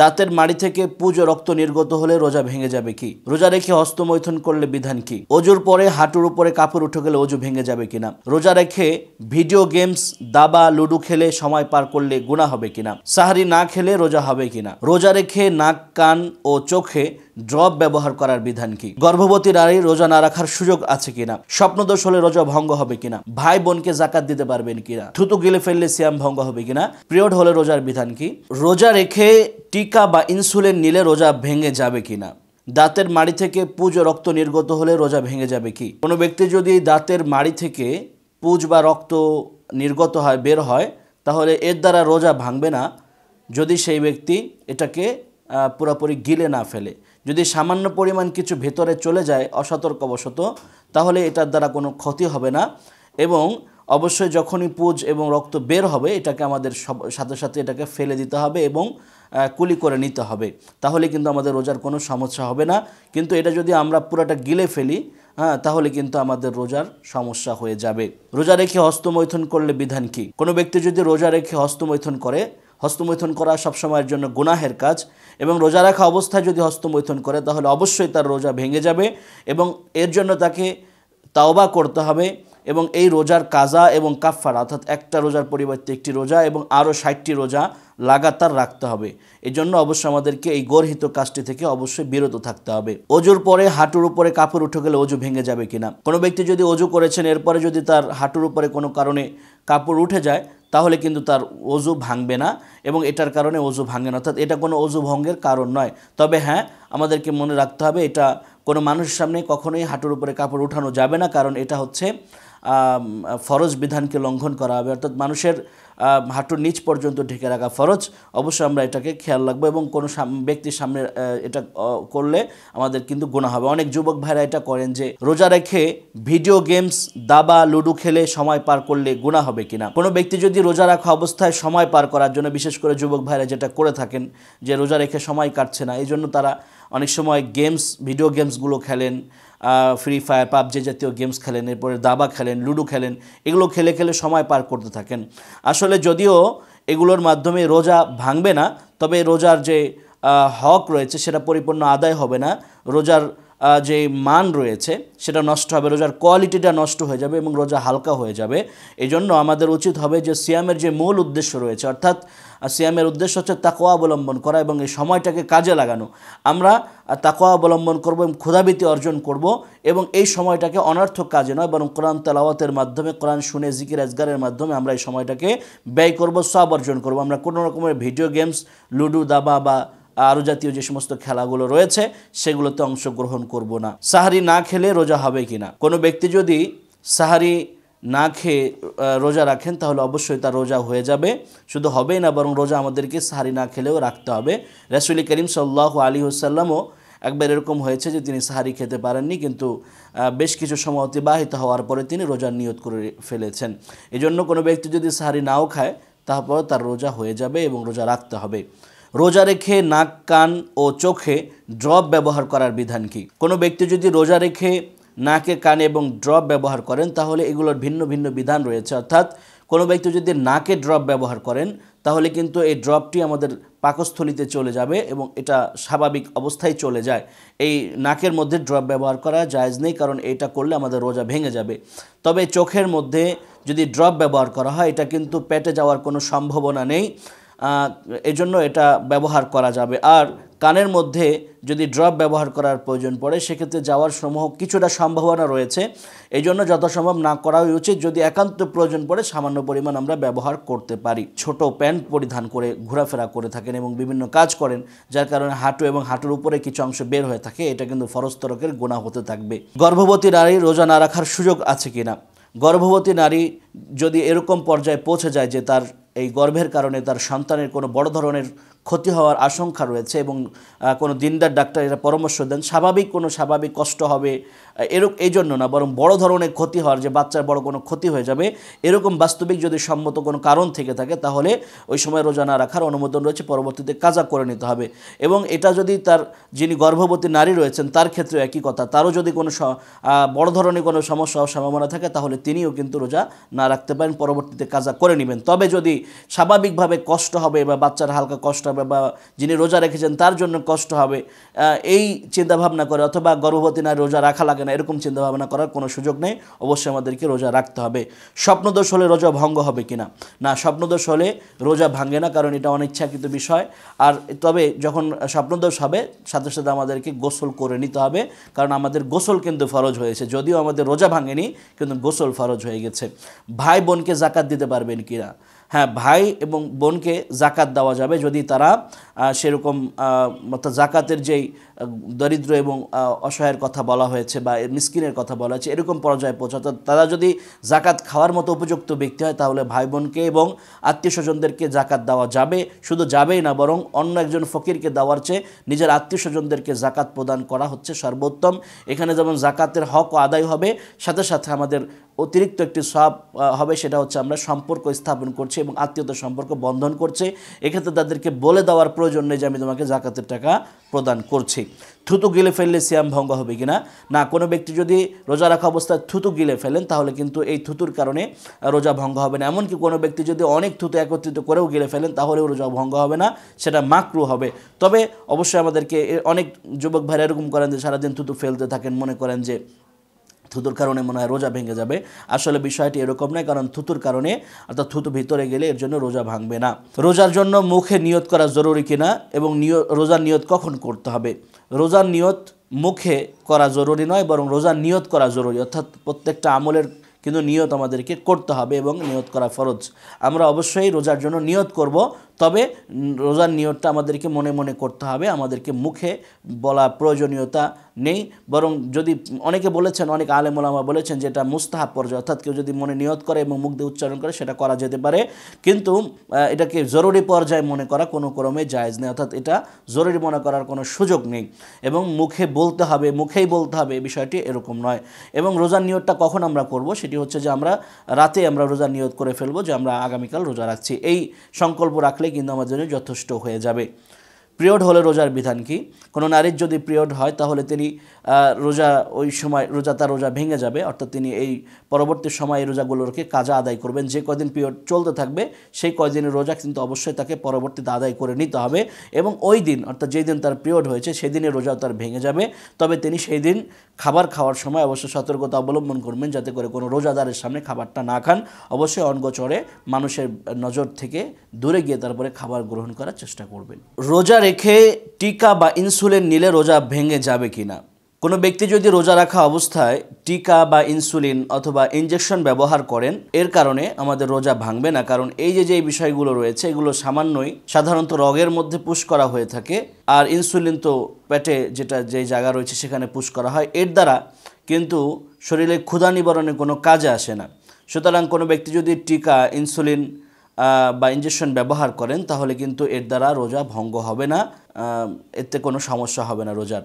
দাঁতের মাড়ি থেকে পুজো রক্ত নির্গত হলে রোজা ভেঙে যাবে কি রোজা রেখে হস্তমৈথুন করলে বিধান কি অজুর পরে হাঁটুর উপরে কাপড় উঠে গেলে অজু ভেঙে যাবে কিনা রোজা রেখে ভিডিও গেমস দাবা লুডু খেলে সময় পার করলে গুণা হবে কিনা সাহারি না খেলে রোজা হবে কিনা রোজা রেখে নাক কান ও চোখে ড্রপ ব্যবহার করার বিধান কি গর্ভবতী নারী রোজা না রাখার সুযোগ আছে কিনা স্বপ্নদোষ হলে রোজা ভঙ্গ হবে কিনা ভাই বোনকে জাকাত দিতে পারবেন কিনা থুতু গিলে ফেললে সিয়াম ভঙ্গ হবে কিনা পিরিয়ড হলে রোজার বিধান কি রোজা রেখে টিকা বা ইনসুলিন নিলে রোজা ভেঙে যাবে কি না দাঁতের মাড়ি থেকে পুজ রক্ত নির্গত হলে রোজা ভেঙে যাবে কি কোনো ব্যক্তি যদি দাঁতের মাড়ি থেকে পুজ বা রক্ত নির্গত হয় বের হয় তাহলে এর দ্বারা রোজা ভাঙবে না যদি সেই ব্যক্তি এটাকে পুরোপুরি গিলে না ফেলে যদি সামান্য পরিমাণ কিছু ভেতরে চলে যায় অসতর্কবশত তাহলে এটার দ্বারা কোনো ক্ষতি হবে না এবং অবশ্যই যখনই পুজ এবং রক্ত বের হবে এটাকে আমাদের সব সাথে সাথে এটাকে ফেলে দিতে হবে এবং কুলি করে নিতে হবে তাহলে কিন্তু আমাদের রোজার কোনো সমস্যা হবে না কিন্তু এটা যদি আমরা পুরোটা গিলে ফেলি হ্যাঁ তাহলে কিন্তু আমাদের রোজার সমস্যা হয়ে যাবে রোজা রেখে হস্তমৈথুন করলে বিধান কী কোনো ব্যক্তি যদি রোজা রেখে হস্তমৈথুন করে হস্তমৈথুন করা সবসময়ের জন্য গুনাহের কাজ এবং রোজা রাখা অবস্থায় যদি হস্তমৈথুন করে তাহলে অবশ্যই তার রোজা ভেঙে যাবে এবং এর জন্য তাকে তাওবা করতে হবে এবং এই রোজার কাজা এবং কাফার অর্থাৎ একটা রোজার পরিবর্তে একটি রোজা এবং আরও ষাটটি রোজা লাগাতার রাখতে হবে এজন্য অবশ্যই আমাদেরকে এই গর্হিত কাজটি থেকে অবশ্যই বিরত থাকতে হবে অজুর পরে হাঁটুর উপরে কাপড় উঠে গেলে অজু ভেঙে যাবে কিনা কোনো ব্যক্তি যদি অজু করেছেন এরপরে যদি তার হাঁটুর উপরে কোনো কারণে কাপড় উঠে যায় তাহলে কিন্তু তার অজু ভাঙবে না এবং এটার কারণে অজু ভাঙে না অর্থাৎ এটা কোনো অজু ভঙ্গের কারণ নয় তবে হ্যাঁ আমাদেরকে মনে রাখতে হবে এটা কোনো মানুষের সামনে কখনোই হাঁটুর উপরে কাপড় উঠানো যাবে না কারণ এটা হচ্ছে ফরজ বিধানকে লঙ্ঘন করা হবে অর্থাৎ মানুষের হাঁটুর নিচ পর্যন্ত ঢেকে রাখা ফরজ অবশ্যই আমরা এটাকে খেয়াল রাখবো এবং কোনো ব্যক্তির সামনে এটা করলে আমাদের কিন্তু গোনা হবে অনেক যুবক ভাইরা এটা করেন যে রোজা রেখে ভিডিও গেমস দাবা লুডু খেলে সময় পার করলে গোনা হবে কিনা কোনো ব্যক্তি যদি রোজা রাখা অবস্থায় সময় পার করার জন্য বিশেষ করে যুবক ভাইরা যেটা করে থাকেন যে রোজা রেখে সময় কাটছে না এই জন্য তারা অনেক সময় গেমস ভিডিও গেমসগুলো খেলেন ফ্রি ফায়ার পাবজি জাতীয় গেমস খেলেন এরপরে দাবা খেলেন লুডো খেলেন এগুলো খেলে খেলে সময় পার করতে থাকেন আসলে যদিও এগুলোর মাধ্যমে রোজা ভাঙবে না তবে রোজার যে হক রয়েছে সেটা পরিপূর্ণ আদায় হবে না রোজার যে মান রয়েছে সেটা নষ্ট হবে রোজার কোয়ালিটিটা নষ্ট হয়ে যাবে এবং রোজা হালকা হয়ে যাবে এই জন্য আমাদের উচিত হবে যে সিয়ামের যে মূল উদ্দেশ্য রয়েছে অর্থাৎ সিয়ামের উদ্দেশ্য হচ্ছে তাকোয়া অবলম্বন করা এবং এই সময়টাকে কাজে লাগানো আমরা তাকোয়া অবলম্বন করব এবং ক্ষুধাবৃত্তি অর্জন করব এবং এই সময়টাকে অনর্থক কাজে নয় বরং কোরআন তেলাওয়াতের মাধ্যমে কোরআন শুনে জিকির আজগারের মাধ্যমে আমরা এই সময়টাকে ব্যয় করব সব অর্জন করব আমরা কোনো রকমের ভিডিও গেমস লুডো দাবা বা আরও জাতীয় যে সমস্ত খেলাগুলো রয়েছে সেগুলোতে অংশগ্রহণ করব না সাহারি না খেলে রোজা হবে কি না কোনো ব্যক্তি যদি সাহারি না খেয়ে রোজা রাখেন তাহলে অবশ্যই তার রোজা হয়ে যাবে শুধু হবেই না বরং রোজা আমাদেরকে সাহারি না খেলেও রাখতে হবে রাসুল করিম সাল্লাহ আলী হুসাল্লামও একবার এরকম হয়েছে যে তিনি সাহারি খেতে পারেননি কিন্তু বেশ কিছু সময় অতিবাহিত হওয়ার পরে তিনি রোজার নিয়ত করে ফেলেছেন এজন্য কোনো ব্যক্তি যদি সাহারি নাও খায় তারপর তার রোজা হয়ে যাবে এবং রোজা রাখতে হবে রোজা রেখে নাক কান ও চোখে ড্রপ ব্যবহার করার বিধান কি কোনো ব্যক্তি যদি রোজা রেখে নাকে কানে এবং ড্রপ ব্যবহার করেন তাহলে এগুলোর ভিন্ন ভিন্ন বিধান রয়েছে অর্থাৎ কোনো ব্যক্তি যদি নাকে ড্রপ ব্যবহার করেন তাহলে কিন্তু এই ড্রপটি আমাদের পাকস্থলিতে চলে যাবে এবং এটা স্বাভাবিক অবস্থায় চলে যায় এই নাকের মধ্যে ড্রপ ব্যবহার করা জায়জ নেই কারণ এটা করলে আমাদের রোজা ভেঙে যাবে তবে চোখের মধ্যে যদি ড্রপ ব্যবহার করা হয় এটা কিন্তু পেটে যাওয়ার কোনো সম্ভাবনা নেই এজন্য এটা ব্যবহার করা যাবে আর কানের মধ্যে যদি ড্রপ ব্যবহার করার প্রয়োজন পড়ে সেক্ষেত্রে যাওয়ার সমূহ কিছুটা সম্ভাবনা রয়েছে এই জন্য যথাসম্ভব না করাই উচিত যদি একান্ত প্রয়োজন পড়ে সামান্য পরিমাণ আমরা ব্যবহার করতে পারি ছোট প্যান্ট পরিধান করে ঘোরাফেরা করে থাকেন এবং বিভিন্ন কাজ করেন যার কারণে হাঁটু এবং হাঁটুর উপরে কিছু অংশ বের হয়ে থাকে এটা কিন্তু ফরস্তরকের গোনা হতে থাকবে গর্ভবতী নারী রোজা না রাখার সুযোগ আছে কিনা গর্ভবতী নারী যদি এরকম পর্যায়ে পৌঁছে যায় যে তার এই গর্ভের কারণে তার সন্তানের কোনো বড় ধরনের ক্ষতি হওয়ার আশঙ্কা রয়েছে এবং কোনো দিনদার ডাক্তার এরা পরামর্শ দেন স্বাভাবিক কোনো স্বাভাবিক কষ্ট হবে এরকম এই জন্য না বরং বড় ধরনের ক্ষতি হওয়ার যে বাচ্চার বড় কোনো ক্ষতি হয়ে যাবে এরকম বাস্তবিক যদি সম্মত কোনো কারণ থেকে থাকে তাহলে ওই সময় রোজা না রাখার অনুমোদন রয়েছে পরবর্তীতে কাজা করে নিতে হবে এবং এটা যদি তার যিনি গর্ভবতী নারী রয়েছেন তার ক্ষেত্রে একই কথা তারও যদি কোনো বড় ধরনের কোনো সমস্যা সম্ভাবনা থাকে তাহলে তিনিও কিন্তু রোজা না রাখতে পারেন পরবর্তীতে কাজা করে নেবেন তবে যদি স্বাভাবিকভাবে কষ্ট হবে বা বাচ্চার হালকা কষ্ট হবে বা যিনি রোজা রেখেছেন তার জন্য কষ্ট হবে এই চিন্তাভাবনা করে অথবা গর্ভবতী না রোজা রাখা লাগে না এরকম চিন্তাভাবনা করার কোনো সুযোগ নেই অবশ্যই আমাদেরকে রোজা রাখতে হবে স্বপ্নদোষ হলে রোজা ভঙ্গ হবে কিনা না স্বপ্নদোষ হলে রোজা ভাঙে না কারণ এটা অনিচ্ছাকৃত বিষয় আর তবে যখন স্বপ্নদোষ হবে সাথে সাথে আমাদেরকে গোসল করে নিতে হবে কারণ আমাদের গোসল কিন্তু ফরজ হয়েছে যদিও আমাদের রোজা ভাঙেনি কিন্তু গোসল ফরজ হয়ে গেছে ভাই বোনকে জাকাত দিতে পারবেন কিনা হ্যাঁ ভাই এবং বোনকে জাকাত দেওয়া যাবে যদি তারা সেরকম অর্থাৎ জাকাতের যেই দরিদ্র এবং অসহায়ের কথা বলা হয়েছে বা মিসকিনের কথা বলা হয়েছে এরকম পর্যায়ে অর্থাৎ তারা যদি জাকাত খাওয়ার মতো উপযুক্ত ব্যক্তি হয় তাহলে ভাই বোনকে এবং আত্মীয় স্বজনদেরকে জাকাত দেওয়া যাবে শুধু যাবেই না বরং অন্য একজন ফকিরকে দেওয়ার চেয়ে নিজের আত্মীয় স্বজনদেরকে জাকাত প্রদান করা হচ্ছে সর্বোত্তম এখানে যেমন জাকাতের হক আদায় হবে সাথে সাথে আমাদের অতিরিক্ত একটি সব হবে সেটা হচ্ছে আমরা সম্পর্ক স্থাপন করছি এবং আত্মীয়তার সম্পর্ক বন্ধন করছে এক্ষেত্রে তাদেরকে বলে দেওয়ার প্রয়োজন নেই যে আমি তোমাকে জাকাতের টাকা প্রদান করছি থুতু গিলে ফেললে সিয়াম ভঙ্গ হবে কিনা না কোনো ব্যক্তি যদি রোজা রাখা অবস্থায় থুতু গিলে ফেলেন তাহলে কিন্তু এই থুতুর কারণে রোজা ভঙ্গ হবে না এমনকি কোনো ব্যক্তি যদি অনেক থুতু একত্রিত করেও গিলে ফেলেন তাহলেও রোজা ভঙ্গ হবে না সেটা মাকরু হবে তবে অবশ্যই আমাদেরকে অনেক যুবক ভাইরা এরকম করেন যে সারাদিন থুতু ফেলতে থাকেন মনে করেন যে থুতুর কারণে মনে হয় রোজা ভেঙে যাবে আসলে বিষয়টি এরকম নয় কারণ থুতুর কারণে অর্থাৎ থুতু ভিতরে গেলে এর জন্য রোজা ভাঙবে না রোজার জন্য মুখে নিয়ত করা জরুরি কিনা এবং রোজার নিয়ত কখন করতে হবে রোজার নিয়ত মুখে করা জরুরি নয় বরং রোজার নিয়ত করা জরুরি অর্থাৎ প্রত্যেকটা আমলের কিন্তু নিয়ত আমাদেরকে করতে হবে এবং নিয়ত করা ফরজ আমরা অবশ্যই রোজার জন্য নিয়ত করব তবে রোজার নিয়তটা আমাদেরকে মনে মনে করতে হবে আমাদেরকে মুখে বলা প্রয়োজনীয়তা নেই বরং যদি অনেকে বলেছেন অনেক আলেমোলামা বলেছেন যেটা মুস্তাহাব পর্যায়ে অর্থাৎ কেউ যদি মনে নিয়ত করে এবং মুখ দিয়ে উচ্চারণ করে সেটা করা যেতে পারে কিন্তু এটাকে জরুরি পর্যায়ে মনে করা কোনো ক্রমে জায়জ নেই অর্থাৎ এটা জরুরি মনে করার কোনো সুযোগ নেই এবং মুখে বলতে হবে মুখেই বলতে হবে বিষয়টি এরকম নয় এবং রোজার নিয়তটা কখন আমরা করব সেটি হচ্ছে যে আমরা রাতে আমরা রোজার নিয়ত করে ফেলবো যে আমরা আগামীকাল রোজা রাখছি এই সংকল্প রাখলে রাখলে কিন্তু আমার জন্য যথেষ্ট হয়ে যাবে পিরিয়ড হলে রোজার বিধান কি কোনো নারীর যদি পিরিয়ড হয় তাহলে তিনি রোজা ওই সময় রোজা তার রোজা ভেঙে যাবে অর্থাৎ তিনি এই পরবর্তী সময় এই রোজাগুলোকে কাজে আদায় করবেন যে কদিন পিরিয়ড চলতে থাকবে সেই কয়দিনের রোজা কিন্তু অবশ্যই তাকে পরবর্তীতে আদায় করে নিতে হবে এবং ওই দিন অর্থাৎ যেই দিন তার পিরিয়ড হয়েছে সেই দিনে রোজা তার ভেঙে যাবে তবে তিনি সেই দিন খাবার খাওয়ার সময় অবশ্যই সতর্কতা অবলম্বন করবেন যাতে করে কোনো রোজাদারের সামনে খাবারটা না খান অবশ্যই অনগচরে মানুষের নজর থেকে দূরে গিয়ে তারপরে খাবার গ্রহণ করার চেষ্টা করবেন রোজার রেখে টিকা বা ইনসুলিন নিলে রোজা ভেঙে যাবে কি না কোনো ব্যক্তি যদি রোজা রাখা অবস্থায় টিকা বা ইনসুলিন অথবা ইঞ্জেকশন ব্যবহার করেন এর কারণে আমাদের রোজা ভাঙবে না কারণ এই যে যে বিষয়গুলো রয়েছে এগুলো সামান্যই সাধারণত রগের মধ্যে পুশ করা হয়ে থাকে আর ইনসুলিন তো পেটে যেটা যে জায়গা রয়েছে সেখানে পুশ করা হয় এর দ্বারা কিন্তু শরীরে ক্ষুধা নিবারণে কোনো কাজে আসে না সুতরাং কোনো ব্যক্তি যদি টিকা ইনসুলিন বা ইঞ্জেকশন ব্যবহার করেন তাহলে কিন্তু এর দ্বারা রোজা ভঙ্গ হবে না এতে কোনো সমস্যা হবে না রোজার